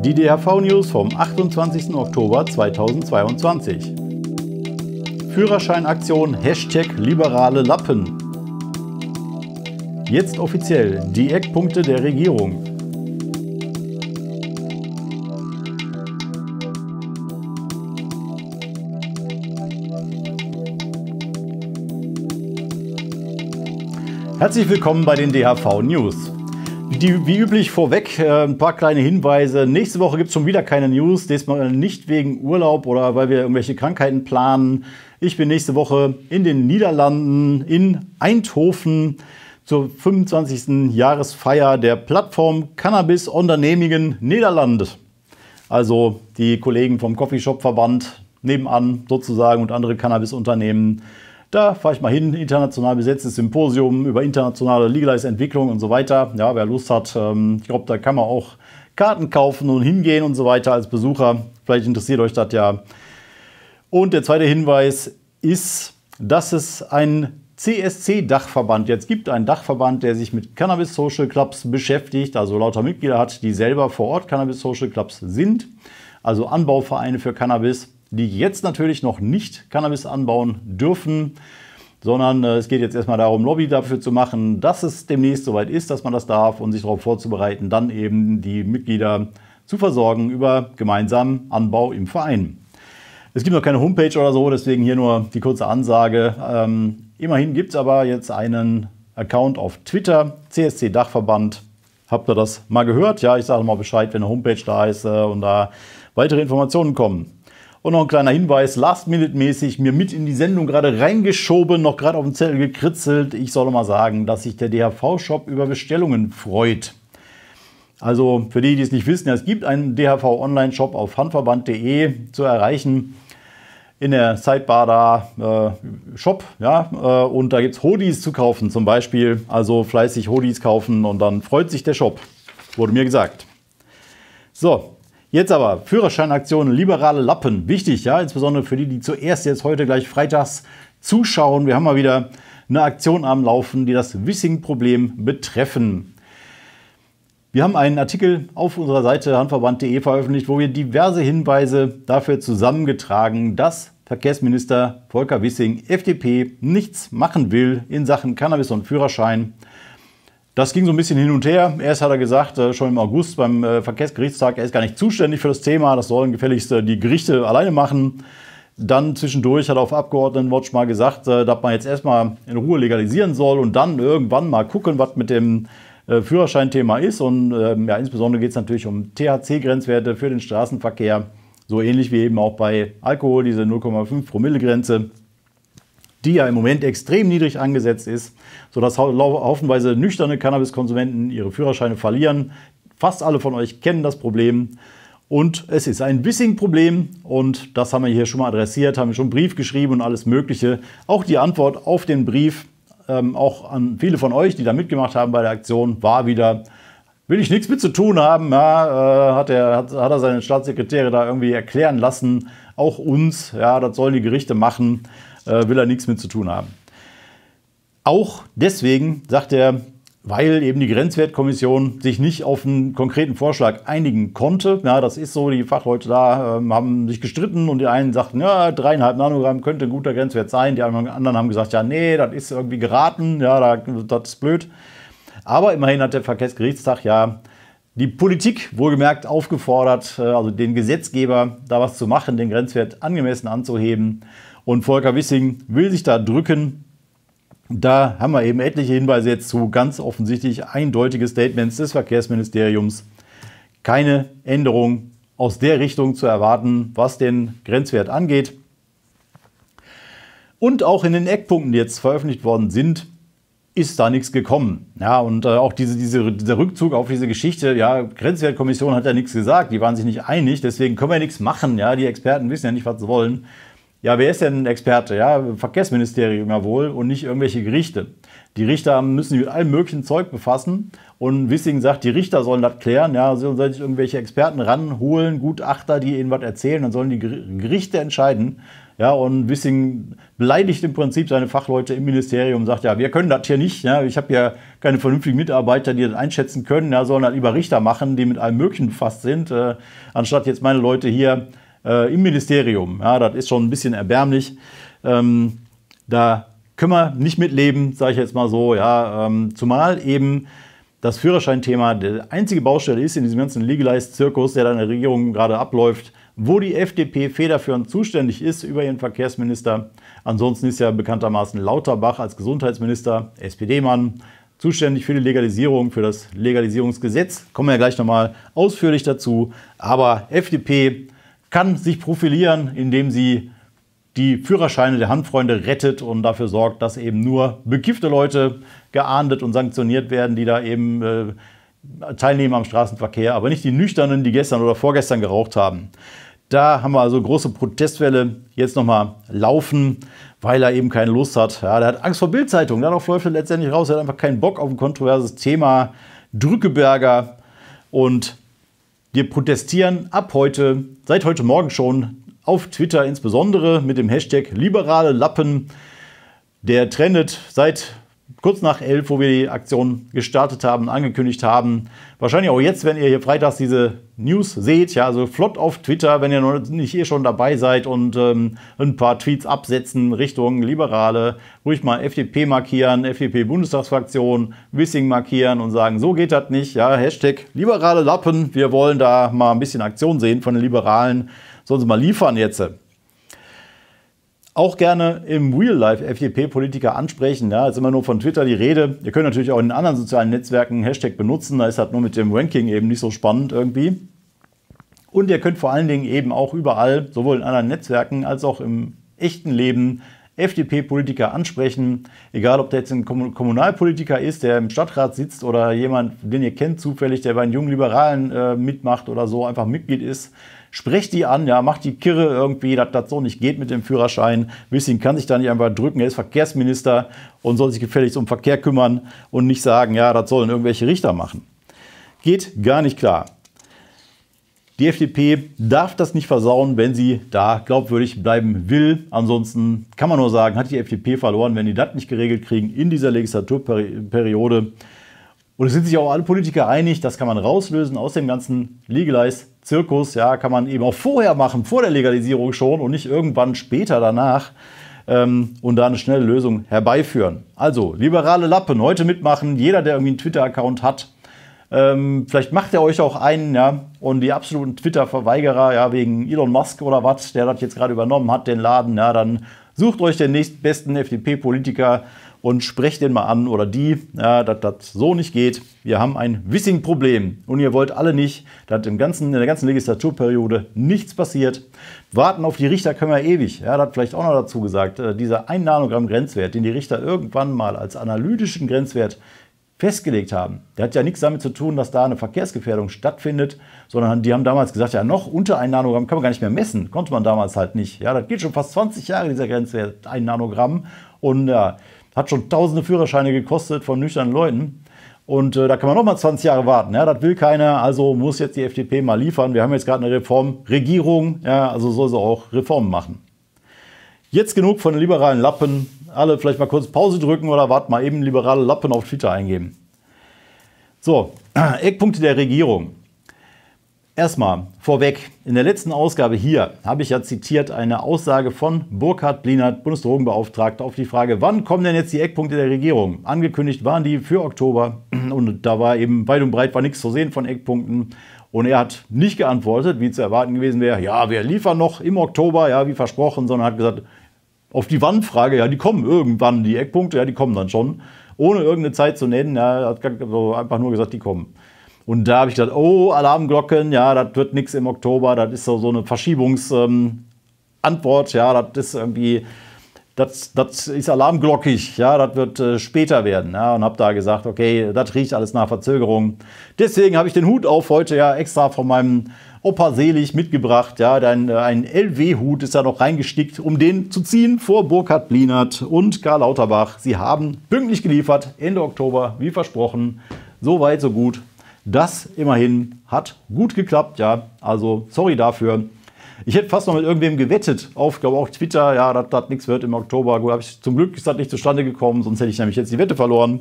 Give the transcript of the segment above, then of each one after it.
Die DHV-News vom 28. Oktober 2022. Führerscheinaktion Hashtag liberale Lappen. Jetzt offiziell die Eckpunkte der Regierung. Herzlich willkommen bei den DHV News die, wie üblich vorweg äh, ein paar kleine Hinweise. Nächste Woche gibt es schon wieder keine News. Diesmal nicht wegen Urlaub oder weil wir irgendwelche Krankheiten planen. Ich bin nächste Woche in den Niederlanden, in Eindhoven zur 25. Jahresfeier der Plattform Cannabis Unternehmigen Niederlande. Also die Kollegen vom Coffeeshop-Verband nebenan sozusagen und andere Cannabis-Unternehmen da fahre ich mal hin, international besetztes Symposium über internationale Legalize-Entwicklung und so weiter. Ja, wer Lust hat, ähm, ich glaube, da kann man auch Karten kaufen und hingehen und so weiter als Besucher. Vielleicht interessiert euch das ja. Und der zweite Hinweis ist, dass es einen CSC-Dachverband. Jetzt gibt einen Dachverband, der sich mit Cannabis Social Clubs beschäftigt, also lauter Mitglieder hat, die selber vor Ort Cannabis Social Clubs sind, also Anbauvereine für Cannabis die jetzt natürlich noch nicht Cannabis anbauen dürfen, sondern äh, es geht jetzt erstmal darum, Lobby dafür zu machen, dass es demnächst soweit ist, dass man das darf und sich darauf vorzubereiten, dann eben die Mitglieder zu versorgen über gemeinsamen Anbau im Verein. Es gibt noch keine Homepage oder so, deswegen hier nur die kurze Ansage. Ähm, immerhin gibt es aber jetzt einen Account auf Twitter, CSC Dachverband. Habt ihr das mal gehört? Ja, ich sage mal Bescheid, wenn eine Homepage da ist äh, und da weitere Informationen kommen. Und noch ein kleiner Hinweis, last-minute-mäßig mir mit in die Sendung gerade reingeschoben, noch gerade auf dem Zettel gekritzelt. Ich soll mal sagen, dass sich der DHV-Shop über Bestellungen freut. Also für die, die es nicht wissen, es gibt einen DHV-Online-Shop auf handverband.de zu erreichen. In der Sidebar da äh, Shop, ja, äh, und da gibt es Hoodies zu kaufen zum Beispiel. Also fleißig Hoodies kaufen und dann freut sich der Shop, wurde mir gesagt. So, Jetzt aber Führerscheinaktion, liberale Lappen. Wichtig, ja, insbesondere für die, die zuerst jetzt heute gleich freitags zuschauen. Wir haben mal wieder eine Aktion am Laufen, die das Wissing-Problem betreffen. Wir haben einen Artikel auf unserer Seite handverband.de veröffentlicht, wo wir diverse Hinweise dafür zusammengetragen, dass Verkehrsminister Volker Wissing, FDP, nichts machen will in Sachen Cannabis und Führerschein. Das ging so ein bisschen hin und her. Erst hat er gesagt, äh, schon im August beim äh, Verkehrsgerichtstag, er ist gar nicht zuständig für das Thema, das sollen gefälligst äh, die Gerichte alleine machen. Dann zwischendurch hat er auf Abgeordnetenwatch mal gesagt, dass man jetzt erstmal in Ruhe legalisieren soll und dann irgendwann mal gucken, was mit dem Führerscheinthema ist. Und ähm, ja, insbesondere geht es natürlich um THC-Grenzwerte für den Straßenverkehr, so ähnlich wie eben auch bei Alkohol, diese 0,5 Promille-Grenze die ja im Moment extrem niedrig angesetzt ist, sodass haufenweise nüchterne Cannabiskonsumenten ihre Führerscheine verlieren. Fast alle von euch kennen das Problem. Und es ist ein Wissing-Problem und das haben wir hier schon mal adressiert, haben wir schon einen Brief geschrieben und alles Mögliche. Auch die Antwort auf den Brief, ähm, auch an viele von euch, die da mitgemacht haben bei der Aktion, war wieder, will ich nichts mit zu tun haben, ja, äh, hat, er, hat, hat, er seine Staatssekretäre da irgendwie erklären lassen, auch uns, ja, das sollen die Gerichte machen äh, will er nichts mit zu tun haben. Auch deswegen, sagt er, weil eben die Grenzwertkommission sich nicht auf einen konkreten Vorschlag einigen konnte. Ja, das ist so, die Fachleute da äh, haben sich gestritten und die einen sagten, ja, dreieinhalb Nanogramm könnte ein guter Grenzwert sein. Die anderen haben gesagt, ja, nee, das ist irgendwie geraten, ja, das ist blöd. Aber immerhin hat der Verkehrsgerichtstag ja die Politik wohlgemerkt aufgefordert, äh, also den Gesetzgeber da was zu machen, den Grenzwert angemessen anzuheben. Und Volker Wissing will sich da drücken. Da haben wir eben etliche Hinweise jetzt zu ganz offensichtlich eindeutige Statements des Verkehrsministeriums. Keine Änderung aus der Richtung zu erwarten, was den Grenzwert angeht. Und auch in den Eckpunkten, die jetzt veröffentlicht worden sind, ist da nichts gekommen. Ja, und äh, auch diese, diese, dieser Rückzug auf diese Geschichte, ja, Grenzwertkommission hat ja nichts gesagt, die waren sich nicht einig, deswegen können wir nichts machen, ja, die Experten wissen ja nicht, was sie wollen ja, wer ist denn ein Experte? Ja, Verkehrsministerium ja wohl und nicht irgendwelche Gerichte. Die Richter müssen sich mit allem möglichen Zeug befassen und Wissing sagt, die Richter sollen das klären, ja, sollen sich irgendwelche Experten ranholen, Gutachter, die ihnen was erzählen, dann sollen die Gerichte entscheiden. Ja, und Wissing beleidigt im Prinzip seine Fachleute im Ministerium und sagt, ja, wir können das hier nicht, ja, ich habe ja keine vernünftigen Mitarbeiter, die das einschätzen können, ja, sollen das lieber Richter machen, die mit allem Möglichen befasst sind, äh, anstatt jetzt meine Leute hier äh, im Ministerium. Ja, das ist schon ein bisschen erbärmlich. Ähm, da können wir nicht mitleben, sage ich jetzt mal so. Ja, ähm, zumal eben das Führerscheinthema die einzige Baustelle ist in diesem ganzen Legalized-Zirkus, der da in der Regierung gerade abläuft, wo die FDP federführend zuständig ist über ihren Verkehrsminister. Ansonsten ist ja bekanntermaßen Lauterbach als Gesundheitsminister, SPD-Mann, zuständig für die Legalisierung, für das Legalisierungsgesetz. Kommen wir ja gleich nochmal ausführlich dazu. Aber FDP kann sich profilieren, indem sie die Führerscheine der Handfreunde rettet und dafür sorgt, dass eben nur bekiffte Leute geahndet und sanktioniert werden, die da eben äh, teilnehmen am Straßenverkehr, aber nicht die Nüchternen, die gestern oder vorgestern geraucht haben. Da haben wir also große Protestwelle jetzt nochmal laufen, weil er eben keine Lust hat. Ja, der hat Angst vor Bildzeitung. Darauf läuft er letztendlich raus. Er hat einfach keinen Bock auf ein kontroverses Thema. Drückeberger und wir protestieren ab heute, seit heute Morgen schon, auf Twitter insbesondere mit dem Hashtag liberale Lappen. Der trendet seit kurz nach elf, wo wir die Aktion gestartet haben, angekündigt haben. Wahrscheinlich auch jetzt, wenn ihr hier freitags diese News seht. Ja, also flott auf Twitter, wenn ihr noch nicht hier schon dabei seid und ähm, ein paar Tweets absetzen Richtung Liberale. Ruhig mal FDP markieren, FDP-Bundestagsfraktion, Wissing markieren und sagen, so geht das nicht. Ja, Hashtag liberale Lappen. Wir wollen da mal ein bisschen Aktion sehen von den Liberalen. Sollen sie mal liefern jetzt auch gerne im Real-Life FDP-Politiker ansprechen. Ja, ist immer nur von Twitter die Rede. Ihr könnt natürlich auch in anderen sozialen Netzwerken Hashtag benutzen. Da ist halt nur mit dem Ranking eben nicht so spannend irgendwie. Und ihr könnt vor allen Dingen eben auch überall, sowohl in anderen Netzwerken als auch im echten Leben, FDP-Politiker ansprechen, egal ob der jetzt ein Kommunalpolitiker ist, der im Stadtrat sitzt oder jemand, den ihr kennt zufällig, der bei den jungen Liberalen äh, mitmacht oder so, einfach Mitglied ist. Sprecht die an, ja, macht die Kirre irgendwie, dass das so nicht geht mit dem Führerschein. Wissing kann sich da nicht einfach drücken, er ist Verkehrsminister und soll sich gefälligst um Verkehr kümmern und nicht sagen, ja, das sollen irgendwelche Richter machen. Geht gar nicht klar. Die FDP darf das nicht versauen, wenn sie da glaubwürdig bleiben will. Ansonsten kann man nur sagen, hat die FDP verloren, wenn die das nicht geregelt kriegen in dieser Legislaturperiode. Und es sind sich auch alle Politiker einig, das kann man rauslösen aus dem ganzen Legalize-Zirkus. Ja, kann man eben auch vorher machen, vor der Legalisierung schon und nicht irgendwann später danach ähm, und da eine schnelle Lösung herbeiführen. Also, liberale Lappen, heute mitmachen. Jeder, der irgendwie einen Twitter-Account hat, ähm, vielleicht macht er euch auch einen, ja. Und die absoluten Twitter-Verweigerer, ja, wegen Elon Musk oder was, der das jetzt gerade übernommen hat, den Laden, ja, dann sucht euch den nächstbesten FDP-Politiker und sprecht den mal an oder die, ja, dass das so nicht geht. Wir haben ein Wissing-Problem und ihr wollt alle nicht, dass im ganzen, in der ganzen Legislaturperiode nichts passiert. Warten auf die Richter können wir ewig. Ja, das vielleicht auch noch dazu gesagt. Äh, dieser 1 Nanogramm Grenzwert, den die Richter irgendwann mal als analytischen Grenzwert festgelegt haben. Der hat ja nichts damit zu tun, dass da eine Verkehrsgefährdung stattfindet, sondern die haben damals gesagt, ja, noch unter ein Nanogramm kann man gar nicht mehr messen. Konnte man damals halt nicht. Ja, das geht schon fast 20 Jahre, dieser Grenzwert, ein Nanogramm. Und ja, hat schon tausende Führerscheine gekostet von nüchternen Leuten. Und äh, da kann man noch mal 20 Jahre warten. Ja, das will keiner, also muss jetzt die FDP mal liefern. Wir haben jetzt gerade eine Reformregierung, ja, also soll sie auch Reformen machen. Jetzt genug von den liberalen Lappen alle vielleicht mal kurz Pause drücken oder warte mal eben liberale Lappen auf Twitter eingeben. So, Eckpunkte der Regierung. Erstmal vorweg, in der letzten Ausgabe hier habe ich ja zitiert eine Aussage von Burkhard Blinert, Bundesdrogenbeauftragter, auf die Frage, wann kommen denn jetzt die Eckpunkte der Regierung? Angekündigt waren die für Oktober und da war eben weit und breit war nichts zu sehen von Eckpunkten und er hat nicht geantwortet, wie zu erwarten gewesen wäre, ja, wir liefern noch im Oktober, ja, wie versprochen, sondern hat gesagt, auf die Wand ja, die kommen irgendwann, die Eckpunkte, ja, die kommen dann schon. Ohne irgendeine Zeit zu nennen, ja, hat so einfach nur gesagt, die kommen. Und da habe ich gedacht, oh, Alarmglocken, ja, das wird nichts im Oktober, das ist so, so eine Verschiebungsantwort, ähm, ja, das ist irgendwie, das, ist alarmglockig, ja, das wird äh, später werden. Ja, und habe da gesagt, okay, das riecht alles nach Verzögerung. Deswegen habe ich den Hut auf heute ja extra von meinem Opa selig mitgebracht. Ja, dein, äh, ein LW-Hut ist da noch reingestickt, um den zu ziehen vor Burkhard Blinert und Karl Lauterbach. Sie haben pünktlich geliefert, Ende Oktober, wie versprochen. So weit, so gut. Das immerhin hat gut geklappt, ja. Also sorry dafür. Ich hätte fast noch mit irgendwem gewettet, auf, glaube auch Twitter, ja, das nichts wird im Oktober. Gut, ich, zum Glück ist das nicht zustande gekommen, sonst hätte ich nämlich jetzt die Wette verloren.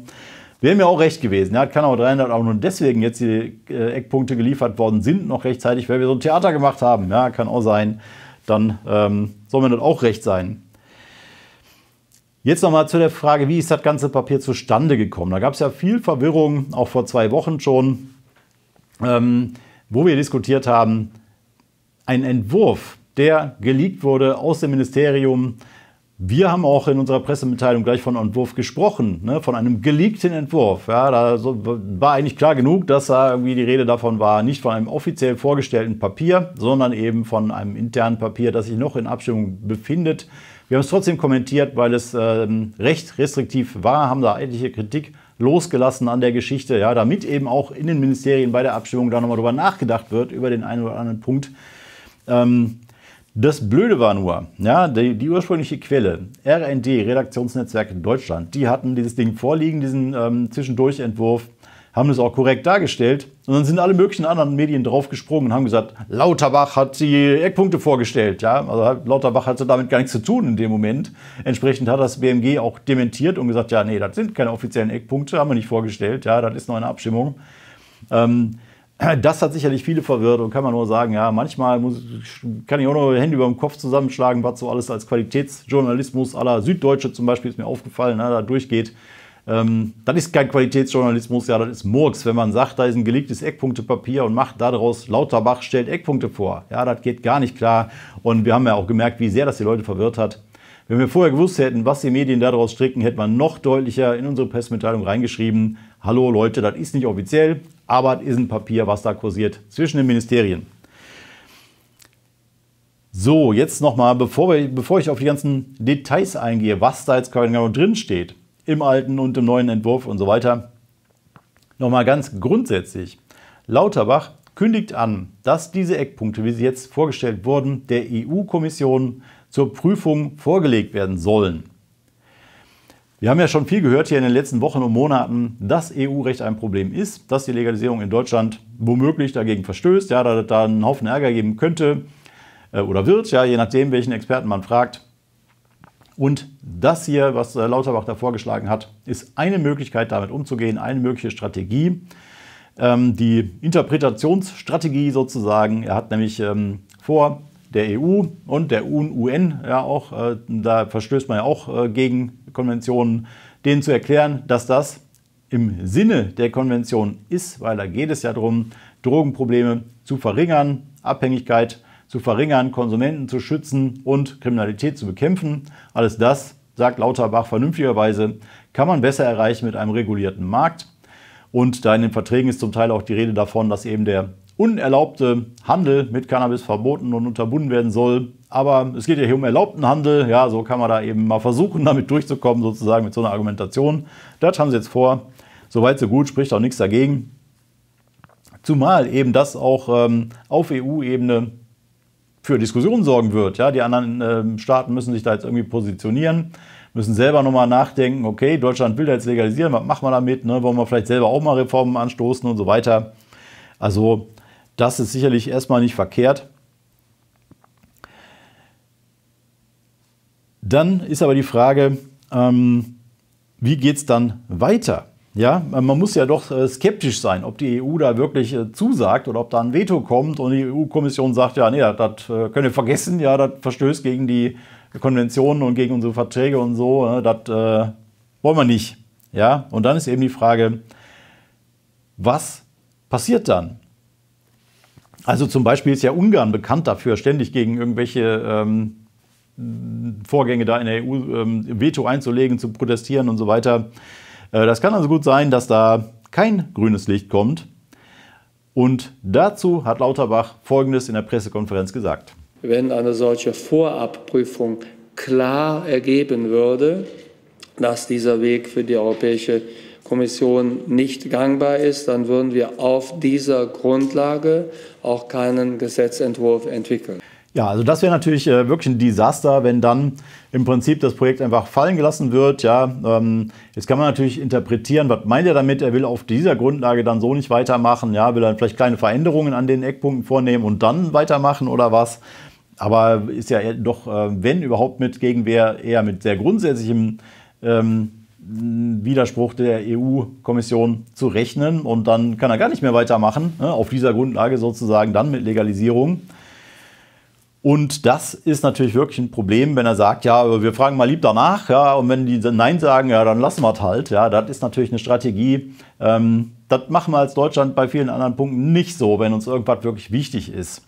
Wäre mir auch recht gewesen. Ja, Kanau 300 auch nur deswegen jetzt die äh, Eckpunkte geliefert worden sind, noch rechtzeitig, weil wir so ein Theater gemacht haben. Ja, kann auch sein. Dann ähm, soll mir das auch recht sein. Jetzt nochmal zu der Frage, wie ist das ganze Papier zustande gekommen? Da gab es ja viel Verwirrung, auch vor zwei Wochen schon, ähm, wo wir diskutiert haben, ein Entwurf, der geleakt wurde aus dem Ministerium, wir haben auch in unserer Pressemitteilung gleich von einem Entwurf gesprochen, ne, von einem geleakten Entwurf. Ja, da war eigentlich klar genug, dass da irgendwie die Rede davon war, nicht von einem offiziell vorgestellten Papier, sondern eben von einem internen Papier, das sich noch in Abstimmung befindet. Wir haben es trotzdem kommentiert, weil es ähm, recht restriktiv war, haben da etliche Kritik losgelassen an der Geschichte, ja, damit eben auch in den Ministerien bei der Abstimmung da nochmal drüber nachgedacht wird, über den einen oder anderen Punkt. Ähm, das Blöde war nur, ja, die, die ursprüngliche Quelle, RND, Redaktionsnetzwerk in Deutschland, die hatten dieses Ding vorliegen, diesen ähm, Zwischendurchentwurf, haben es auch korrekt dargestellt. Und dann sind alle möglichen anderen Medien draufgesprungen und haben gesagt, Lauterbach hat die Eckpunkte vorgestellt. Ja, also Lauterbach hatte damit gar nichts zu tun in dem Moment. Entsprechend hat das BMG auch dementiert und gesagt, ja, nee, das sind keine offiziellen Eckpunkte, haben wir nicht vorgestellt. Ja, das ist nur eine Abstimmung. Ähm, das hat sicherlich viele verwirrt und kann man nur sagen, ja, manchmal muss, kann ich auch noch Hände über dem Kopf zusammenschlagen, was so alles als Qualitätsjournalismus aller Süddeutsche zum Beispiel ist mir aufgefallen, na, ne, da durchgeht. Ähm, das ist kein Qualitätsjournalismus, ja, das ist Murks, wenn man sagt, da ist ein gelegtes Eckpunktepapier und macht daraus Lauterbach stellt Eckpunkte vor. Ja, das geht gar nicht klar. Und wir haben ja auch gemerkt, wie sehr das die Leute verwirrt hat. Wenn wir vorher gewusst hätten, was die Medien daraus stricken, hätte man noch deutlicher in unsere Pressemitteilung reingeschrieben, hallo Leute, das ist nicht offiziell, aber es ist ein Papier, was da kursiert zwischen den Ministerien. So, jetzt nochmal, bevor, bevor ich auf die ganzen Details eingehe, was da jetzt genau drin steht, im alten und im neuen Entwurf und so weiter, nochmal ganz grundsätzlich. Lauterbach kündigt an, dass diese Eckpunkte, wie sie jetzt vorgestellt wurden, der EU-Kommission zur Prüfung vorgelegt werden sollen. Wir haben ja schon viel gehört hier in den letzten Wochen und Monaten, dass EU-Recht ein Problem ist, dass die Legalisierung in Deutschland womöglich dagegen verstößt, ja, dass es da einen Haufen Ärger geben könnte äh, oder wird, ja, je nachdem, welchen Experten man fragt. Und das hier, was äh, Lauterbach da vorgeschlagen hat, ist eine Möglichkeit, damit umzugehen, eine mögliche Strategie. Ähm, die Interpretationsstrategie sozusagen. Er hat nämlich ähm, vor, der EU und der UN, ja auch, äh, da verstößt man ja auch äh, gegen Konventionen, denen zu erklären, dass das im Sinne der Konvention ist, weil da geht es ja darum, Drogenprobleme zu verringern, Abhängigkeit zu verringern, Konsumenten zu schützen und Kriminalität zu bekämpfen. Alles das, sagt Lauterbach vernünftigerweise, kann man besser erreichen mit einem regulierten Markt. Und da in den Verträgen ist zum Teil auch die Rede davon, dass eben der unerlaubte Handel mit Cannabis verboten und unterbunden werden soll. Aber es geht ja hier um erlaubten Handel. Ja, so kann man da eben mal versuchen, damit durchzukommen, sozusagen mit so einer Argumentation. Das haben sie jetzt vor. Soweit so gut, spricht auch nichts dagegen. Zumal eben das auch ähm, auf EU-Ebene für Diskussionen sorgen wird. Ja, die anderen ähm, Staaten müssen sich da jetzt irgendwie positionieren, müssen selber nochmal nachdenken, okay, Deutschland will da jetzt legalisieren, was machen wir damit? Ne? Wollen wir vielleicht selber auch mal Reformen anstoßen und so weiter? Also das ist sicherlich erstmal nicht verkehrt. Dann ist aber die Frage, ähm, wie geht es dann weiter? Ja, man muss ja doch äh, skeptisch sein, ob die EU da wirklich äh, zusagt oder ob da ein Veto kommt und die EU-Kommission sagt, ja, nee, das, äh, können wir vergessen, ja, das verstößt gegen die Konventionen und gegen unsere Verträge und so, das äh, wollen wir nicht. Ja, und dann ist eben die Frage, was passiert dann? Also zum Beispiel ist ja Ungarn bekannt dafür, ständig gegen irgendwelche ähm, Vorgänge da in der EU ähm, Veto einzulegen, zu protestieren und so weiter. Äh, das kann also gut sein, dass da kein grünes Licht kommt. Und dazu hat Lauterbach Folgendes in der Pressekonferenz gesagt. Wenn eine solche Vorabprüfung klar ergeben würde, dass dieser Weg für die Europäische Kommission nicht gangbar ist, dann würden wir auf dieser Grundlage auch keinen Gesetzentwurf entwickeln. Ja, also das wäre natürlich äh, wirklich ein Desaster, wenn dann im Prinzip das Projekt einfach fallen gelassen wird. Ja, ähm, jetzt kann man natürlich interpretieren, was meint er damit? Er will auf dieser Grundlage dann so nicht weitermachen. Ja, will dann vielleicht kleine Veränderungen an den Eckpunkten vornehmen und dann weitermachen oder was? Aber ist ja doch, äh, wenn überhaupt mit Gegenwehr, eher mit sehr grundsätzlichem ähm, Widerspruch der EU-Kommission zu rechnen und dann kann er gar nicht mehr weitermachen, ne, auf dieser Grundlage sozusagen dann mit Legalisierung. Und das ist natürlich wirklich ein Problem, wenn er sagt, ja, wir fragen mal lieb danach, ja, und wenn die Nein sagen, ja, dann lassen wir es halt. Ja, das ist natürlich eine Strategie. Ähm, das machen wir als Deutschland bei vielen anderen Punkten nicht so, wenn uns irgendwas wirklich wichtig ist.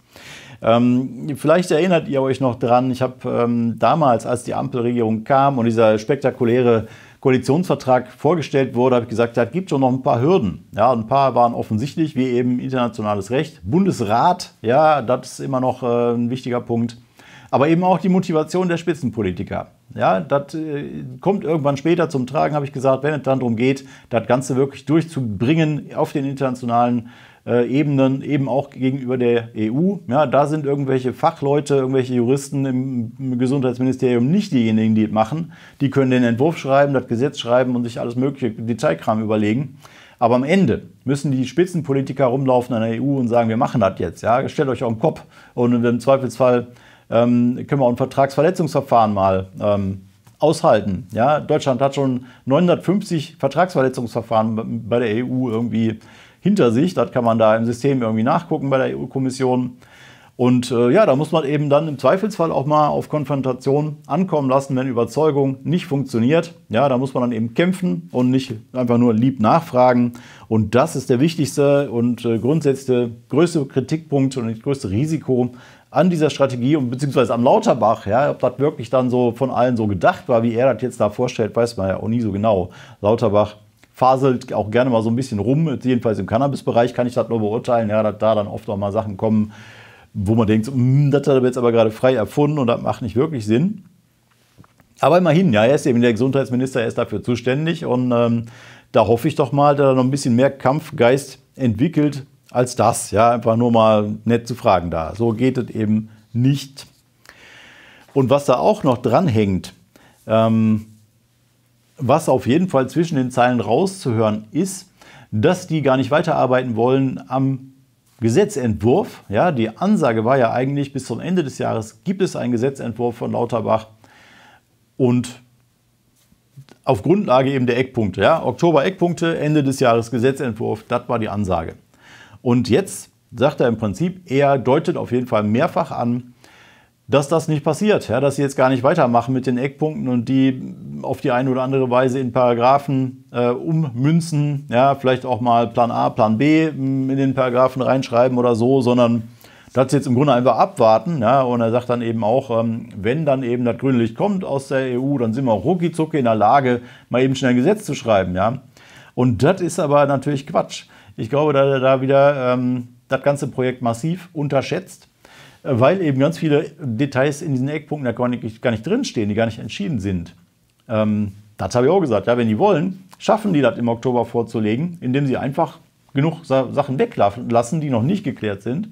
Ähm, vielleicht erinnert ihr euch noch dran, ich habe ähm, damals, als die Ampelregierung kam und dieser spektakuläre äh, Koalitionsvertrag vorgestellt wurde, habe ich gesagt, da gibt schon noch ein paar Hürden. Ja, ein paar waren offensichtlich, wie eben internationales Recht, Bundesrat, ja, das ist immer noch äh, ein wichtiger Punkt. Aber eben auch die Motivation der Spitzenpolitiker. Ja, das äh, kommt irgendwann später zum Tragen, habe ich gesagt, wenn es dann darum geht, das Ganze wirklich durchzubringen auf den internationalen äh, Ebenen, eben auch gegenüber der EU. Ja, da sind irgendwelche Fachleute, irgendwelche Juristen im, Gesundheitsministerium nicht diejenigen, die es machen. Die können den Entwurf schreiben, das Gesetz schreiben und sich alles mögliche Detailkram überlegen. Aber am Ende müssen die Spitzenpolitiker rumlaufen an der EU und sagen, wir machen das jetzt. Ja? Stellt euch auch den Kopf. Und im Zweifelsfall ähm, können wir auch ein Vertragsverletzungsverfahren mal ähm, aushalten. Ja? Deutschland hat schon 950 Vertragsverletzungsverfahren bei der EU irgendwie hinter sich. Das kann man da im System irgendwie nachgucken bei der EU-Kommission. Und äh, ja, da muss man eben dann im Zweifelsfall auch mal auf Konfrontation ankommen lassen, wenn Überzeugung nicht funktioniert. Ja, da muss man dann eben kämpfen und nicht einfach nur lieb nachfragen. Und das ist der wichtigste und äh, grundsätzliche größte Kritikpunkt und das größte Risiko an dieser Strategie und beziehungsweise am Lauterbach, ja, ob das wirklich dann so von allen so gedacht war, wie er das jetzt da vorstellt, weiß man ja auch nie so genau. Lauterbach faselt auch gerne mal so ein bisschen rum. Jedenfalls im Cannabis-Bereich kann ich das nur beurteilen, ja, dass da dann oft auch mal Sachen kommen, wo man denkt, hm, das hat er jetzt aber gerade frei erfunden und das macht nicht wirklich Sinn. Aber immerhin, ja, er ist eben der Gesundheitsminister, er ist dafür zuständig und ähm, da hoffe ich doch mal, dass er noch ein bisschen mehr Kampfgeist entwickelt als das. Ja, einfach nur mal nett zu fragen da. So geht es eben nicht. Und was da auch noch dranhängt, ähm, was auf jeden Fall zwischen den Zeilen rauszuhören ist, dass die gar nicht weiterarbeiten wollen am Gesetzentwurf. Ja, die Ansage war ja eigentlich, bis zum Ende des Jahres gibt es einen Gesetzentwurf von Lauterbach und auf Grundlage eben der Eckpunkte. Ja, Oktober Eckpunkte, Ende des Jahres Gesetzentwurf, das war die Ansage. Und jetzt sagt er im Prinzip, er deutet auf jeden Fall mehrfach an, dass das nicht passiert, ja, dass sie jetzt gar nicht weitermachen mit den Eckpunkten und die auf die eine oder andere Weise in Paragraphen äh, ummünzen, ja, vielleicht auch mal Plan A, Plan B mm, in den Paragraphen reinschreiben oder so, sondern dass sie jetzt im Grunde einfach abwarten. Ja, und er sagt dann eben auch, ähm, wenn dann eben das grüne Licht kommt aus der EU, dann sind wir auch ruckizucki in der Lage, mal eben schnell ein Gesetz zu schreiben. Ja. Und das ist aber natürlich Quatsch. Ich glaube, dass er da wieder ähm, das ganze Projekt massiv unterschätzt weil eben ganz viele Details in diesen Eckpunkten da gar nicht, drinstehen, die gar nicht entschieden sind. Ähm, das habe ich auch gesagt. Ja, wenn die wollen, schaffen die das im Oktober vorzulegen, indem sie einfach genug Sachen weglassen, die noch nicht geklärt sind.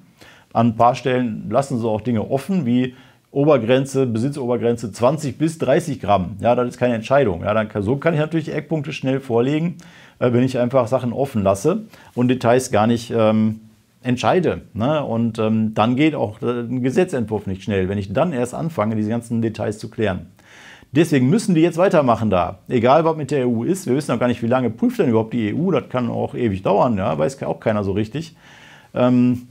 An ein paar Stellen lassen sie auch Dinge offen, wie Obergrenze, Besitzobergrenze 20 bis 30 Gramm. Ja, das ist keine Entscheidung. Ja, dann, so kann ich natürlich Eckpunkte schnell vorlegen, äh, wenn ich einfach Sachen offen lasse und Details gar nicht ähm, entscheide. Ne? Und ähm, dann geht auch äh, ein Gesetzentwurf nicht schnell, wenn ich dann erst anfange, diese ganzen Details zu klären. Deswegen müssen die jetzt weitermachen da. Egal, was mit der EU ist. Wir wissen noch gar nicht, wie lange prüft denn überhaupt die EU. Das kann auch ewig dauern. Ja? Weiß auch keiner so richtig. Ähm,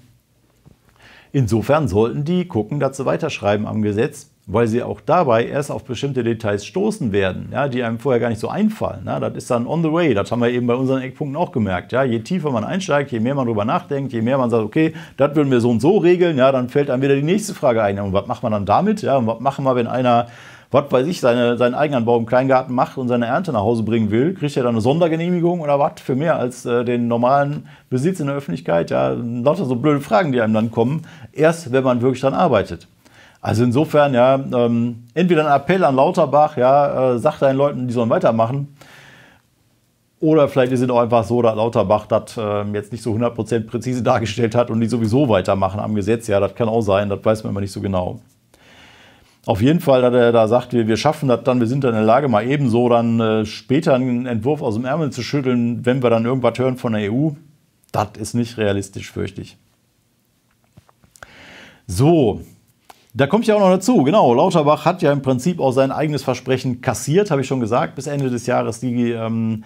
insofern sollten die gucken, dazu weiterschreiben am Gesetz, weil sie auch dabei erst auf bestimmte Details stoßen werden, ja, die einem vorher gar nicht so einfallen. Ja. Ne? Das ist dann on the way, das haben wir eben bei unseren Eckpunkten auch gemerkt. Ja. Je tiefer man einsteigt, je mehr man darüber nachdenkt, je mehr man sagt, okay, das würden wir so und so regeln, ja, dann fällt einem wieder die nächste Frage ein. Und was macht man dann damit? Ja, und was machen wir, wenn einer was weiß ich, seine, seinen Eigenanbau im Kleingarten macht und seine Ernte nach Hause bringen will, kriegt er dann eine Sondergenehmigung oder was für mehr als äh, den normalen Besitz in der Öffentlichkeit? Ja, lauter so blöde Fragen, die einem dann kommen, erst wenn man wirklich dran arbeitet. Also insofern, ja, ähm, entweder ein Appell an Lauterbach, ja, äh, sagt deinen Leuten, die sollen weitermachen. Oder vielleicht ist es auch einfach so, dass Lauterbach das äh, jetzt nicht so 100% präzise dargestellt hat und die sowieso weitermachen am Gesetz. Ja, das kann auch sein, das weiß man immer nicht so genau. Auf jeden Fall, dass er da sagt, wir, wir schaffen das dann, wir sind dann in der Lage, mal ebenso dann äh, später einen Entwurf aus dem Ärmel zu schütteln, wenn wir dann irgendwas hören von der EU. Das ist nicht realistisch, fürchte ich. So, da komme ich ja auch noch dazu, genau. Lauterbach hat ja im Prinzip auch sein eigenes Versprechen kassiert, habe ich schon gesagt, bis Ende des Jahres die, ähm,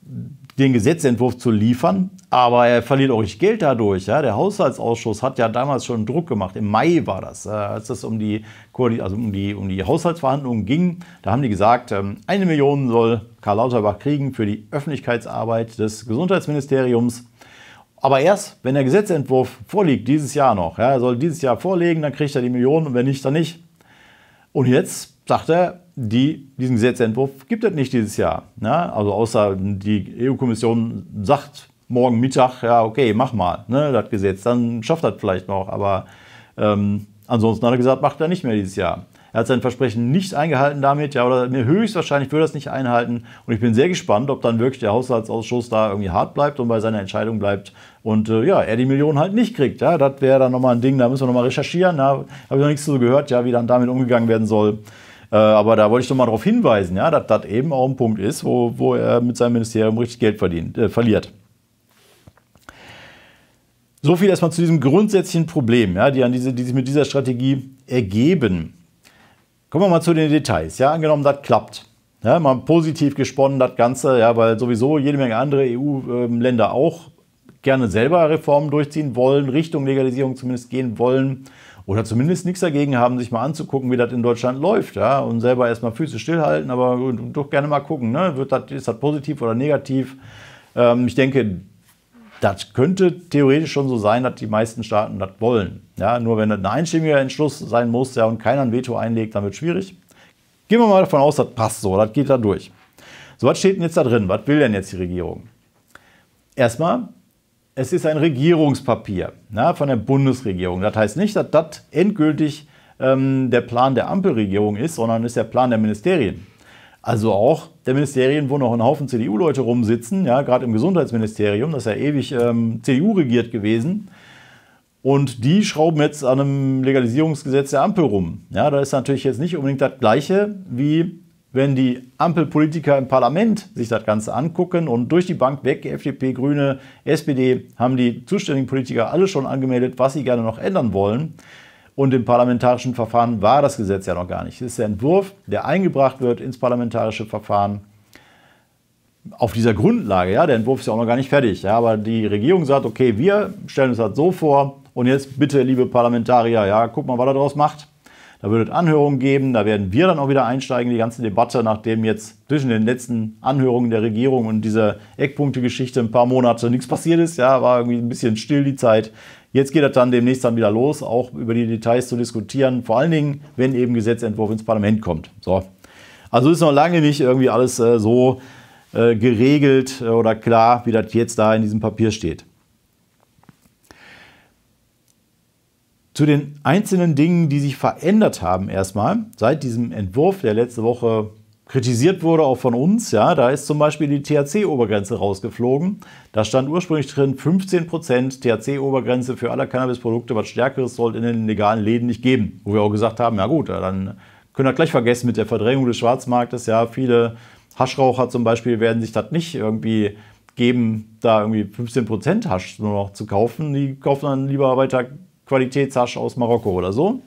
den Gesetzentwurf zu liefern. Aber er verliert auch richtig Geld dadurch. Ja. Der Haushaltsausschuss hat ja damals schon Druck gemacht. Im Mai war das, äh, als es um die, also um, die, um die Haushaltsverhandlungen ging. Da haben die gesagt, ähm, eine Million soll Karl Lauterbach kriegen für die Öffentlichkeitsarbeit des Gesundheitsministeriums. Aber erst, wenn der Gesetzentwurf vorliegt, dieses Jahr noch. Ja, er soll dieses Jahr vorlegen, dann kriegt er die Millionen und wenn nicht, dann nicht. Und jetzt sagt er, die, diesen Gesetzentwurf gibt es nicht dieses Jahr. Ja, also außer die EU-Kommission sagt morgen Mittag, ja okay, mach mal ne, das Gesetz, dann schafft das vielleicht noch. Aber ähm, ansonsten hat er gesagt, macht er nicht mehr dieses Jahr. Er hat sein Versprechen nicht eingehalten damit, ja, oder mir höchstwahrscheinlich würde er es nicht einhalten. Und ich bin sehr gespannt, ob dann wirklich der Haushaltsausschuss da irgendwie hart bleibt und bei seiner Entscheidung bleibt und äh, ja, er die Millionen halt nicht kriegt. Ja, das wäre dann nochmal ein Ding, da müssen wir nochmal recherchieren. Da habe ich noch nichts zu gehört, ja, wie dann damit umgegangen werden soll. Äh, aber da wollte ich doch mal darauf hinweisen, ja, dass das eben auch ein Punkt ist, wo, wo er mit seinem Ministerium richtig Geld verdient, äh, verliert. So viel erstmal zu diesem grundsätzlichen Problem, ja, die, an diese, die sich mit dieser Strategie ergeben. Kommen wir mal zu den Details. Ja, angenommen, das klappt. Ja, mal positiv gesponnen, das Ganze, ja, weil sowieso jede Menge andere EU-Länder auch gerne selber Reformen durchziehen wollen, Richtung Legalisierung zumindest gehen wollen oder zumindest nichts dagegen haben, sich mal anzugucken, wie das in Deutschland läuft. Ja, und selber erstmal Füße stillhalten, aber doch gerne mal gucken, ne? Wird das, ist das positiv oder negativ? Ähm, ich denke, das könnte theoretisch schon so sein, dass die meisten Staaten das wollen. Ja, nur wenn das ein einstimmiger Entschluss sein muss ja, und keiner ein Veto einlegt, dann wird es schwierig. Gehen wir mal davon aus, das passt so, das geht da durch. So, was steht denn jetzt da drin? Was will denn jetzt die Regierung? Erstmal, es ist ein Regierungspapier na, von der Bundesregierung. Das heißt nicht, dass das endgültig ähm, der Plan der Ampelregierung ist, sondern ist der Plan der Ministerien. Also auch der Ministerien, wo noch ein Haufen CDU-Leute rumsitzen, ja, gerade im Gesundheitsministerium, das ist ja ewig ähm, CDU regiert gewesen. Und die schrauben jetzt an einem Legalisierungsgesetz der Ampel rum. Ja, da ist natürlich jetzt nicht unbedingt das Gleiche, wie wenn die Ampelpolitiker im Parlament sich das Ganze angucken und durch die Bank weg, FDP, Grüne, SPD, haben die zuständigen Politiker alle schon angemeldet, was sie gerne noch ändern wollen. Und im parlamentarischen Verfahren war das Gesetz ja noch gar nicht. Es ist der Entwurf, der eingebracht wird ins parlamentarische Verfahren auf dieser Grundlage. Ja, der Entwurf ist ja auch noch gar nicht fertig. Ja, aber die Regierung sagt, okay, wir stellen uns das so vor und jetzt bitte, liebe Parlamentarier, ja, guck mal, was er daraus macht. Da wird es Anhörungen geben, da werden wir dann auch wieder einsteigen, die ganze Debatte, nachdem jetzt zwischen den letzten Anhörungen der Regierung und dieser Eckpunkte-Geschichte ein paar Monate nichts passiert ist. Ja, war irgendwie ein bisschen still die Zeit. Jetzt geht das dann demnächst dann wieder los, auch über die Details zu diskutieren, vor allen Dingen, wenn eben Gesetzentwurf ins Parlament kommt. So. Also ist noch lange nicht irgendwie alles äh, so äh, geregelt äh, oder klar, wie das jetzt da in diesem Papier steht. Zu den einzelnen Dingen, die sich verändert haben erstmal seit diesem Entwurf, der letzte Woche kritisiert wurde, auch von uns. Ja, da ist zum Beispiel die THC-Obergrenze rausgeflogen. Da stand ursprünglich drin 15% THC-Obergrenze für alle Cannabis-Produkte, Was Stärkeres sollte in den legalen Läden nicht geben. Wo wir auch gesagt haben, ja gut, dann können wir gleich vergessen mit der Verdrängung des Schwarzmarktes. Ja, viele Haschraucher zum Beispiel werden sich das nicht irgendwie geben, da irgendwie 15% Hasch nur noch zu kaufen. Die kaufen dann lieber weiter Qualitätshasch aus Marokko oder so.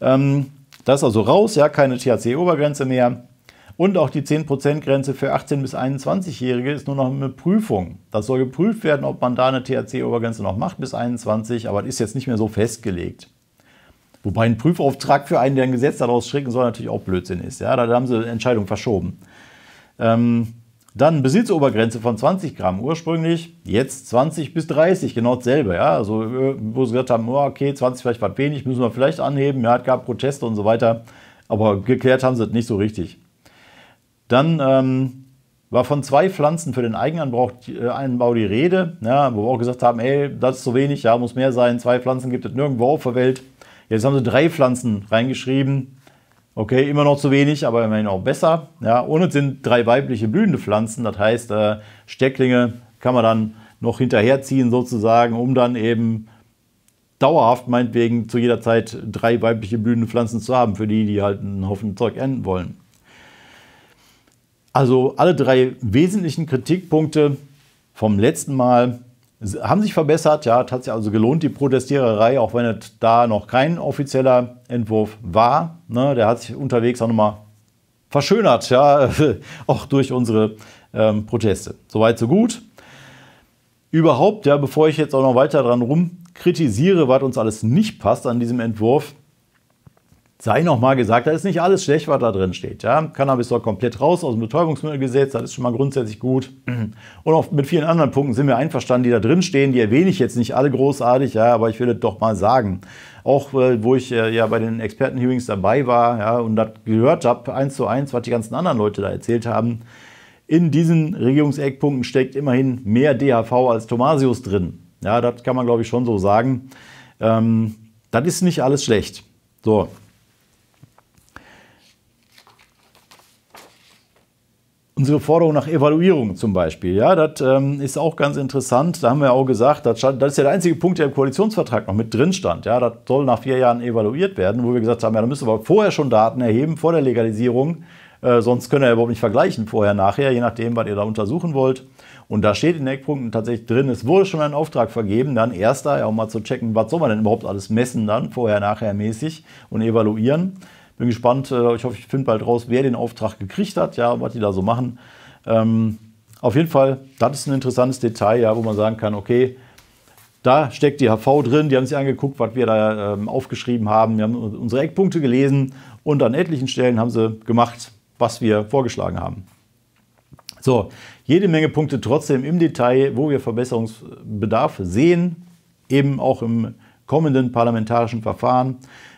Ähm, das ist also raus, ja, keine THC-Obergrenze mehr. Und auch die 10%-Grenze für 18- bis 21-Jährige ist nur noch eine Prüfung. Das soll geprüft werden, ob man da eine THC-Obergrenze noch macht bis 21, aber das ist jetzt nicht mehr so festgelegt. Wobei ein Prüfauftrag für einen, der ein Gesetz daraus schrecken soll, natürlich auch Blödsinn ist. Ja? Da haben sie eine Entscheidung verschoben. Ähm, dann Besitzobergrenze von 20 Gramm ursprünglich, jetzt 20 bis 30, genau dasselbe. Ja? Also, äh, wo sie gesagt haben, oh, okay, 20 vielleicht war wenig, müssen wir vielleicht anheben. Ja, es gab Proteste und so weiter, aber geklärt haben sie es nicht so richtig. Dann ähm, war von zwei Pflanzen für den Eigenanbau äh, die Rede, ja, wo wir auch gesagt haben, ey, das ist zu wenig, ja, muss mehr sein. Zwei Pflanzen gibt es nirgendwo auf der Welt. Jetzt haben sie drei Pflanzen reingeschrieben. Okay, immer noch zu wenig, aber immerhin auch besser. Ja, und es sind drei weibliche blühende Pflanzen, das heißt, äh, Stecklinge kann man dann noch hinterherziehen sozusagen, um dann eben dauerhaft meinetwegen zu jeder Zeit drei weibliche blühende Pflanzen zu haben, für die, die halt einen Haufen Zeug enden wollen. Also alle drei wesentlichen Kritikpunkte vom letzten Mal haben sich verbessert. Ja, es hat sich also gelohnt, die Protestiererei, auch wenn es da noch kein offizieller Entwurf war. Ne, der hat sich unterwegs auch nochmal verschönert, ja, auch durch unsere ähm, Proteste. Soweit, so gut. Überhaupt, ja, bevor ich jetzt auch noch weiter dran rumkritisiere, was uns alles nicht passt an diesem Entwurf, sei nochmal gesagt, da ist nicht alles schlecht, was da drin steht. Ja? Cannabis soll komplett raus aus dem Betäubungsmittelgesetz, das ist schon mal grundsätzlich gut. Und auch mit vielen anderen Punkten sind wir einverstanden, die da drin stehen. Die erwähne ich jetzt nicht alle großartig, ja, aber ich will es doch mal sagen. Auch äh, wo ich äh, ja bei den Expertenhearings dabei war ja, und das gehört habe, eins zu eins, was die ganzen anderen Leute da erzählt haben. In diesen Regierungseckpunkten steckt immerhin mehr DHV als Thomasius drin. Ja, das kann man, glaube ich, schon so sagen. Ähm, das ist nicht alles schlecht. So, unsere Forderung nach Evaluierung zum Beispiel, ja, das ähm, ist auch ganz interessant. Da haben wir auch gesagt, das, das, ist ja der einzige Punkt, der im Koalitionsvertrag noch mit drin stand. Ja, das soll nach vier Jahren evaluiert werden, wo wir gesagt haben, ja, da müssen wir vorher schon Daten erheben vor der Legalisierung, äh, sonst können wir ja überhaupt nicht vergleichen vorher, nachher, je nachdem, was ihr da untersuchen wollt. Und da steht in Eckpunkten tatsächlich drin, es wurde schon ein Auftrag vergeben, dann erster, ja, um mal zu checken, was soll man denn überhaupt alles messen dann, vorher, nachher mäßig und evaluieren. Bin gespannt. Äh, ich hoffe, ich finde bald raus, wer den Auftrag gekriegt hat, ja, was die da so machen. Ähm, auf jeden Fall, das ist ein interessantes Detail, ja, wo man sagen kann, okay, da steckt die HV drin, die haben sich angeguckt, was wir da ähm, aufgeschrieben haben. Wir haben unsere Eckpunkte gelesen und an etlichen Stellen haben sie gemacht, was wir vorgeschlagen haben. So, jede Menge Punkte trotzdem im Detail, wo wir Verbesserungsbedarf sehen, eben auch im kommenden parlamentarischen Verfahren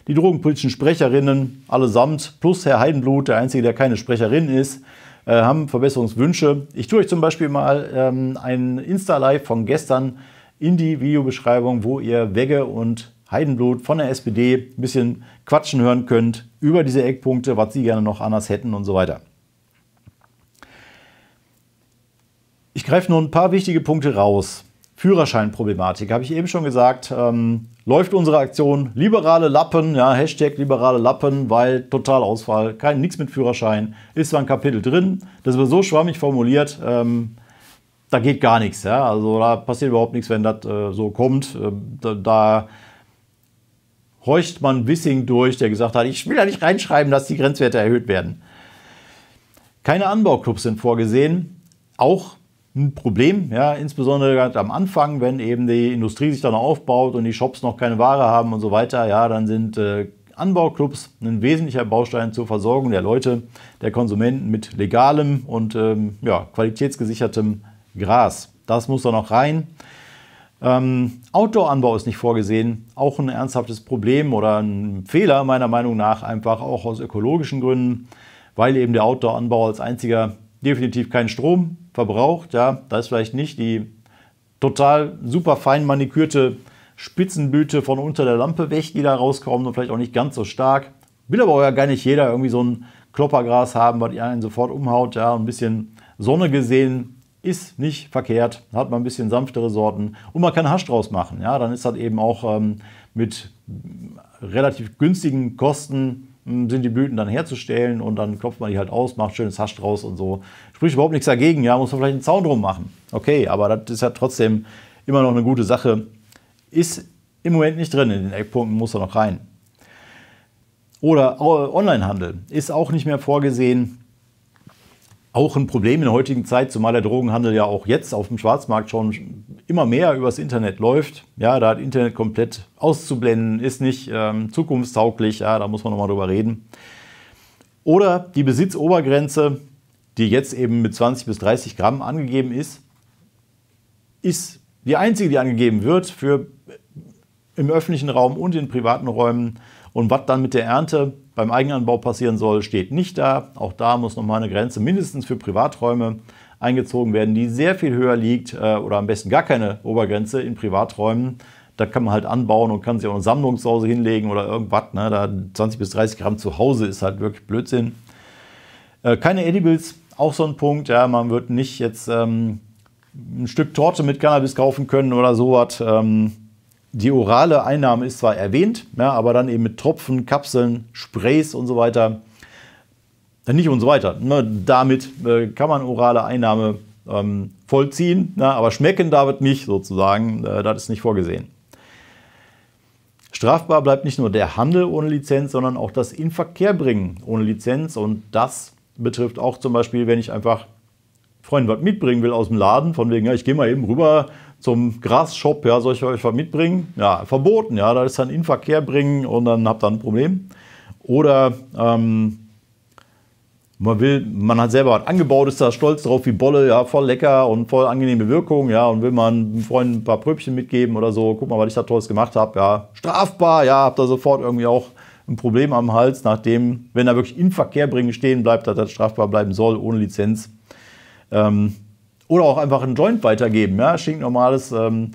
die drogenpolitischen Sprecherinnen allesamt, plus Herr Heidenblut, der Einzige, der keine Sprecherin ist, äh, haben Verbesserungswünsche. Ich tue euch zum Beispiel mal ähm, ein Insta-Live von gestern in die Videobeschreibung, wo ihr Wegge und Heidenblut von der SPD ein bisschen quatschen hören könnt über diese Eckpunkte, was sie gerne noch anders hätten und so weiter. Ich greife nur ein paar wichtige Punkte raus. Führerscheinproblematik, habe ich eben schon gesagt, ähm, läuft unsere Aktion liberale Lappen, ja, Hashtag liberale Lappen, weil Totalausfall, kein nichts mit Führerschein, ist zwar ein Kapitel drin, das wird so schwammig formuliert, ähm, da geht gar nichts, ja, also da passiert überhaupt nichts, wenn das äh, so kommt, äh, da, da horcht man Wissing durch, der gesagt hat, ich will da nicht reinschreiben, dass die Grenzwerte erhöht werden. Keine Anbauclubs sind vorgesehen, auch ein Problem, ja, insbesondere gerade am Anfang, wenn eben die Industrie sich dann aufbaut und die Shops noch keine Ware haben und so weiter, ja, dann sind äh, Anbauclubs ein wesentlicher Baustein zur Versorgung der Leute, der Konsumenten mit legalem und ähm, ja, qualitätsgesichertem Gras. Das muss da noch rein. Ähm, Outdoor-Anbau ist nicht vorgesehen, auch ein ernsthaftes Problem oder ein Fehler meiner Meinung nach, einfach auch aus ökologischen Gründen, weil eben der Outdoor-Anbau als einziger definitiv keinen Strom verbraucht. Ja, da ist vielleicht nicht die total super fein manikürte Spitzenblüte von unter der Lampe weg, die da rauskommt und vielleicht auch nicht ganz so stark. Will aber auch ja gar nicht jeder irgendwie so ein Kloppergras haben, was einen sofort umhaut. Ja, ein bisschen Sonne gesehen ist nicht verkehrt. Hat man ein bisschen sanftere Sorten und man kann Hasch draus machen. Ja, dann ist das eben auch ähm, mit relativ günstigen Kosten sind die Blüten dann herzustellen und dann klopft man die halt aus, macht schönes Hasch draus und so. Spricht überhaupt nichts dagegen, ja, muss man vielleicht einen Zaun drum machen. Okay, aber das ist ja trotzdem immer noch eine gute Sache. Ist im Moment nicht drin, in den Eckpunkten muss er noch rein. Oder Onlinehandel ist auch nicht mehr vorgesehen auch ein Problem in der heutigen Zeit, zumal der Drogenhandel ja auch jetzt auf dem Schwarzmarkt schon immer mehr übers Internet läuft. Ja, da hat Internet komplett auszublenden, ist nicht ähm, zukunftstauglich. Ja, da muss man nochmal drüber reden. Oder die Besitzobergrenze, die jetzt eben mit 20 bis 30 Gramm angegeben ist, ist die einzige, die angegeben wird für äh, im öffentlichen Raum und in privaten Räumen. Und was dann mit der Ernte beim Eigenanbau passieren soll, steht nicht da. Auch da muss nochmal eine Grenze mindestens für Privaträume eingezogen werden, die sehr viel höher liegt äh, oder am besten gar keine Obergrenze in Privaträumen. Da kann man halt anbauen und kann sich auch eine Sammlung zu Hause hinlegen oder irgendwas. Ne? Da 20 bis 30 Gramm zu Hause ist halt wirklich Blödsinn. Äh, keine Edibles, auch so ein Punkt. Ja, man wird nicht jetzt ähm, ein Stück Torte mit Cannabis kaufen können oder sowas. Ähm, die orale Einnahme ist zwar erwähnt, ja, aber dann eben mit Tropfen, Kapseln, Sprays und so weiter. Äh, nicht und so weiter. Ne, damit äh, kann man orale Einnahme ähm, vollziehen, na, aber schmecken darf es nicht sozusagen. Äh, das ist nicht vorgesehen. Strafbar bleibt nicht nur der Handel ohne Lizenz, sondern auch das Inverkehrbringen ohne Lizenz. Und das betrifft auch zum Beispiel, wenn ich einfach Freunden was mitbringen will aus dem Laden, von wegen, ja, ich gehe mal eben rüber zum Grasshop, ja, soll ich euch was mitbringen? Ja, verboten, ja, da ist dann in Verkehr bringen und dann habt ihr ein Problem. Oder ähm, man will, man hat selber was angebaut, ist da stolz drauf wie Bolle, ja, voll lecker und voll angenehme Wirkung, ja, und will man einem Freund ein paar Pröbchen mitgeben oder so, guck mal, was ich da Tolles gemacht habe, ja, strafbar, ja, habt ihr sofort irgendwie auch ein Problem am Hals, nachdem, wenn er wirklich in Verkehr bringen stehen bleibt, dass das strafbar bleiben soll, ohne Lizenz. Ähm, oder auch einfach einen Joint weitergeben, ja, stinknormales ähm,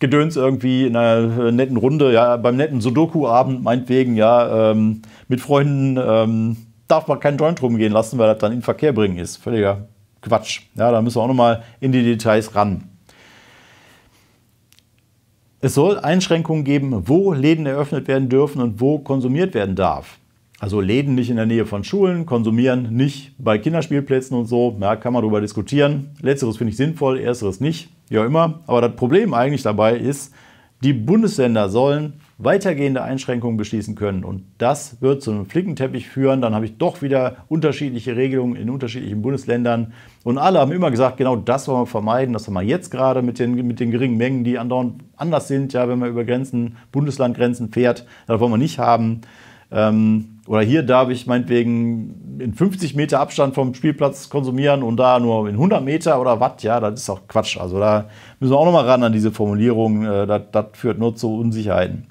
Gedöns irgendwie in einer äh, netten Runde, ja, beim netten Sudoku-Abend meinetwegen, ja, ähm, mit Freunden ähm, darf man keinen Joint rumgehen lassen, weil das dann in Verkehr bringen ist. Völliger Quatsch. Ja, da müssen wir auch nochmal in die Details ran. Es soll Einschränkungen geben, wo Läden eröffnet werden dürfen und wo konsumiert werden darf. Also Läden nicht in der Nähe von Schulen, konsumieren nicht bei Kinderspielplätzen und so. Ja, kann man darüber diskutieren. Letzteres finde ich sinnvoll, ersteres nicht, wie auch immer. Aber das Problem eigentlich dabei ist, die Bundesländer sollen weitergehende Einschränkungen beschließen können. Und das wird zu einem Flickenteppich führen. Dann habe ich doch wieder unterschiedliche Regelungen in unterschiedlichen Bundesländern. Und alle haben immer gesagt, genau das wollen wir vermeiden. Das haben wir jetzt gerade mit den, mit den geringen Mengen, die andauernd anders sind. Ja, wenn man über Grenzen, Bundeslandgrenzen fährt, das wollen wir nicht haben. Ähm, oder hier darf ich meinetwegen in 50 Meter Abstand vom Spielplatz konsumieren und da nur in 100 Meter oder was, ja, das ist auch Quatsch. Also da müssen wir auch nochmal ran an diese Formulierung. Äh, das, das führt nur zu Unsicherheiten.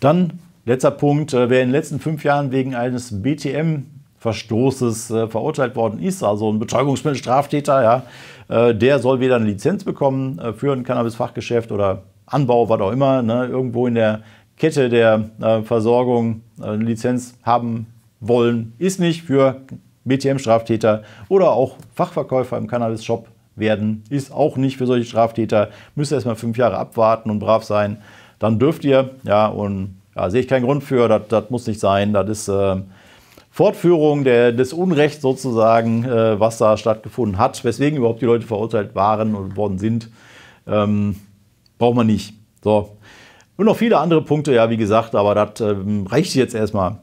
Dann letzter Punkt, äh, wer in den letzten fünf Jahren wegen eines BTM Verstoßes äh, verurteilt worden ist, also ein Betäubungsmittelstraftäter, ja, äh, der soll weder eine Lizenz bekommen äh, für ein Cannabis-Fachgeschäft oder Anbau, was auch immer, ne, irgendwo in der Kette der äh, Versorgung eine äh, Lizenz haben wollen, ist nicht für BTM-Straftäter oder auch Fachverkäufer im Cannabis-Shop werden, ist auch nicht für solche Straftäter. Müsst ihr erstmal fünf Jahre abwarten und brav sein. Dann dürft ihr, ja, und ja, sehe ich keinen Grund für, das, das muss nicht sein. Das ist äh, Fortführung der, des Unrechts sozusagen, äh, was da stattgefunden hat, weswegen überhaupt die Leute verurteilt waren und worden sind. Ähm, braucht man nicht. So, und noch viele andere Punkte, ja, wie gesagt, aber das ähm, reicht jetzt erstmal.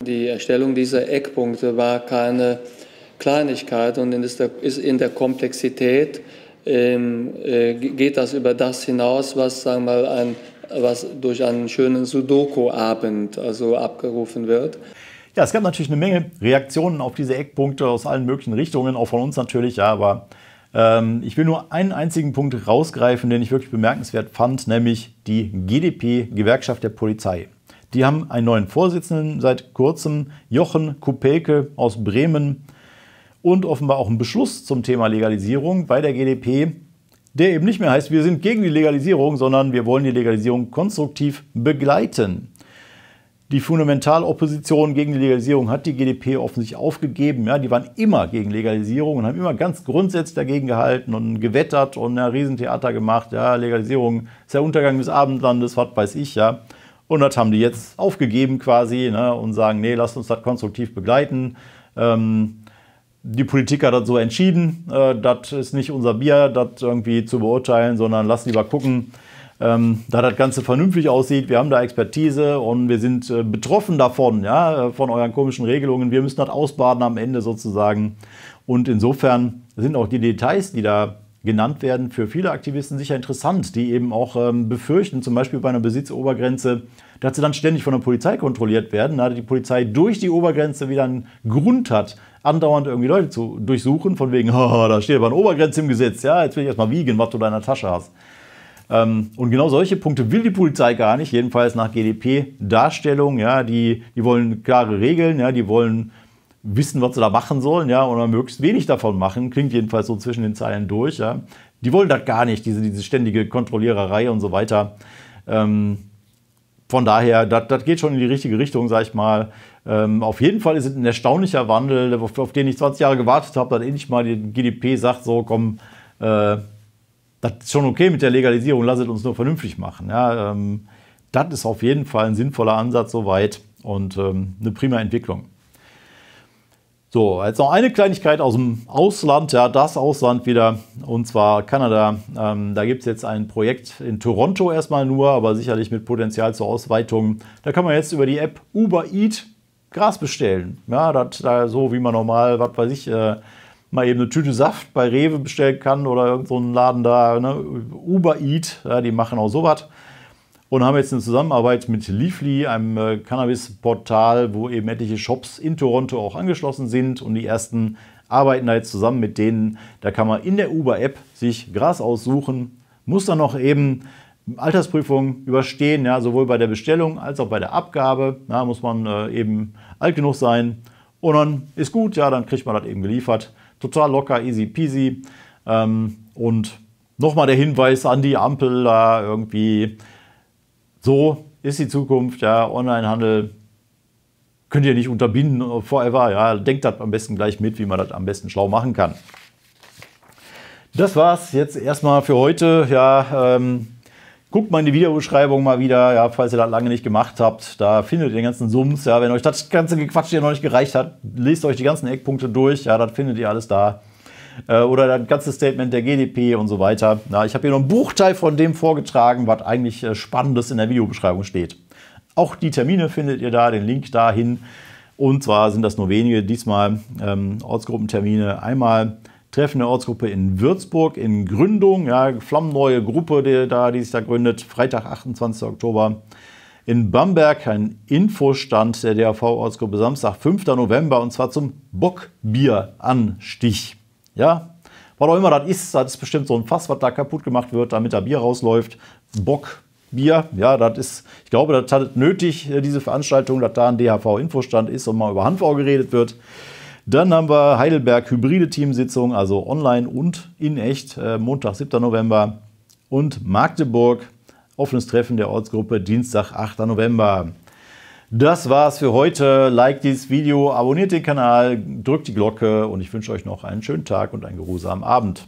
Die Erstellung dieser Eckpunkte war keine Kleinigkeit und ist, der, ist in der Komplexität ähm, äh, geht das über das hinaus, was, sagen wir mal, ein, was durch einen schönen Sudoku-Abend also abgerufen wird. Ja, es gab natürlich eine Menge Reaktionen auf diese Eckpunkte aus allen möglichen Richtungen, auch von uns natürlich, ja, aber ähm, ich will nur einen einzigen Punkt rausgreifen, den ich wirklich bemerkenswert fand, nämlich die GDP, Gewerkschaft der Polizei. Die haben einen neuen Vorsitzenden seit kurzem, Jochen Kupelke aus Bremen, und offenbar auch einen Beschluss zum Thema Legalisierung bei der GDP, der eben nicht mehr heißt, wir sind gegen die Legalisierung, sondern wir wollen die Legalisierung konstruktiv begleiten. Die Fundamentalopposition gegen die Legalisierung hat die GDP offensichtlich aufgegeben. Ja, die waren immer gegen Legalisierung und haben immer ganz grundsätzlich dagegen gehalten und gewettert und ein Riesentheater gemacht. Ja, Legalisierung ist der Untergang des Abendlandes, was weiß ich, ja. Und das haben die jetzt aufgegeben quasi ne, und sagen, nee, lasst uns das konstruktiv begleiten. Ähm, die Politik hat das so entschieden. Äh, das ist nicht unser Bier, das irgendwie zu beurteilen, sondern lasst lieber gucken, ähm, da das Ganze vernünftig aussieht. Wir haben da Expertise und wir sind äh, betroffen davon, ja, äh, von euren komischen Regelungen. Wir müssen das ausbaden am Ende sozusagen. Und insofern sind auch die Details, die da genannt werden, für viele Aktivisten sicher interessant, die eben auch ähm, befürchten, zum Beispiel bei einer Besitzobergrenze, dass sie dann ständig von der Polizei kontrolliert werden, da die Polizei durch die Obergrenze wieder einen Grund hat, andauernd irgendwie Leute zu durchsuchen, von wegen, oh, da steht aber eine Obergrenze im Gesetz, ja, jetzt will ich erstmal wiegen, was du da in der Tasche hast. Ähm, und genau solche Punkte will die Polizei gar nicht, jedenfalls nach GDP-Darstellung. Ja, die, die wollen klare Regeln, ja, die wollen wissen, was sie da machen sollen, ja, oder möglichst wenig davon machen. Klingt jedenfalls so zwischen den Zeilen durch, ja. Die wollen das gar nicht, diese, diese ständige Kontrolliererei und so weiter. Ähm, von daher, das geht schon in die richtige Richtung, sag ich mal. Ähm, auf jeden Fall ist es ein erstaunlicher Wandel, auf, auf den ich 20 Jahre gewartet habe, dass endlich mal die GDP sagt, so komm, äh, das ist schon okay mit der Legalisierung, lasst uns nur vernünftig machen. Ja, ähm, das ist auf jeden Fall ein sinnvoller Ansatz soweit und ähm, eine prima Entwicklung. So, jetzt noch eine Kleinigkeit aus dem Ausland, ja, das Ausland wieder, und zwar Kanada. Ähm, da gibt es jetzt ein Projekt in Toronto erstmal nur, aber sicherlich mit Potenzial zur Ausweitung. Da kann man jetzt über die App Uber Eat Gras bestellen. Ja, dat, da so wie man normal, was weiß ich, äh, mal eben eine Tüte Saft bei Rewe bestellen kann oder irgendeinen so Laden da, ne? Uber Eat, ja, die machen auch sowas. Und haben jetzt eine Zusammenarbeit mit Leafly, einem äh, Cannabis-Portal, wo eben etliche Shops in Toronto auch angeschlossen sind und die ersten arbeiten da jetzt zusammen mit denen. Da kann man in der Uber-App sich Gras aussuchen, muss dann noch eben Altersprüfung überstehen, ja, sowohl bei der Bestellung als auch bei der Abgabe. Ja, muss man äh, eben alt genug sein. Und dann ist gut, ja, dann kriegt man das eben geliefert. Total locker, easy peasy. Ähm, und nochmal der Hinweis an die Ampel da irgendwie. So ist die Zukunft, ja, Onlinehandel könnt ihr nicht unterbinden äh, forever, ja, denkt das am besten gleich mit, wie man das am besten schlau machen kann. Das war's jetzt erstmal für heute, ja, ähm, Guckt mal in die Videobeschreibung mal wieder, ja, falls ihr das lange nicht gemacht habt. Da findet ihr den ganzen Sums. Ja, wenn euch das ganze Gequatsch hier noch nicht gereicht hat, lest euch die ganzen Eckpunkte durch. Ja, das findet ihr alles da. Äh, oder das ganze Statement der GDP und so weiter. Ja, ich habe hier noch einen Buchteil von dem vorgetragen, was eigentlich äh, Spannendes in der Videobeschreibung steht. Auch die Termine findet ihr da, den Link dahin. Und zwar sind das nur wenige diesmal ähm, Ortsgruppentermine. Einmal Treffen der Ortsgruppe in Würzburg in Gründung, ja, flammenneue Gruppe, die, da, die sich da gründet, Freitag, 28. Oktober. In Bamberg ein Infostand der DAV-Ortsgruppe Samstag, 5. November, und zwar zum Bockbieranstich. Ja, was auch immer das ist, das ist bestimmt so ein Fass, was da kaputt gemacht wird, damit da Bier rausläuft. Bockbier, ja, das ist, ich glaube, das hat nötig, diese Veranstaltung, dass da ein DHV-Infostand ist und mal über Handbau geredet wird. Dann haben wir Heidelberg hybride Teamsitzung, also online und in echt, äh, Montag, 7. November. Und Magdeburg, offenes Treffen der Ortsgruppe, Dienstag, 8. November. Das war's für heute. Like dieses Video, abonniert den Kanal, drückt die Glocke und ich wünsche euch noch einen schönen Tag und einen geruhsamen Abend.